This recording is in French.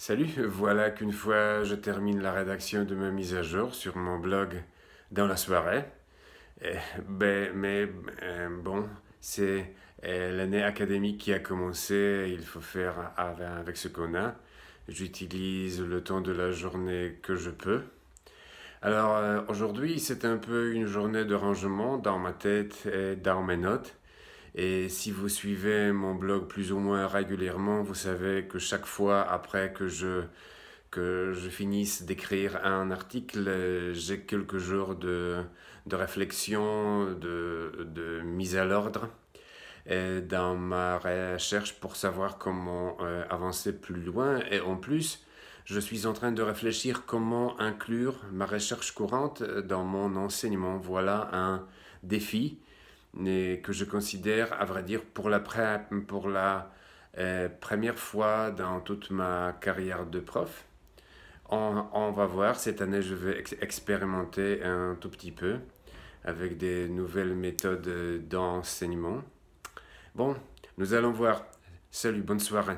Salut, voilà qu'une fois je termine la rédaction de ma mise à jour sur mon blog dans la soirée. Eh, ben, mais euh, bon, c'est euh, l'année académique qui a commencé, il faut faire avec ce qu'on a. J'utilise le temps de la journée que je peux. Alors euh, aujourd'hui, c'est un peu une journée de rangement dans ma tête et dans mes notes. Et si vous suivez mon blog plus ou moins régulièrement, vous savez que chaque fois après que je, que je finisse d'écrire un article, j'ai quelques jours de, de réflexion, de, de mise à l'ordre dans ma recherche pour savoir comment euh, avancer plus loin. Et en plus, je suis en train de réfléchir comment inclure ma recherche courante dans mon enseignement. Voilà un défi que je considère, à vrai dire, pour la, pour la euh, première fois dans toute ma carrière de prof. On, va voir, cette année je vais expérimenter un tout petit peu avec des nouvelles méthodes d'enseignement. Bon, nous allons voir. Salut, bonne soirée.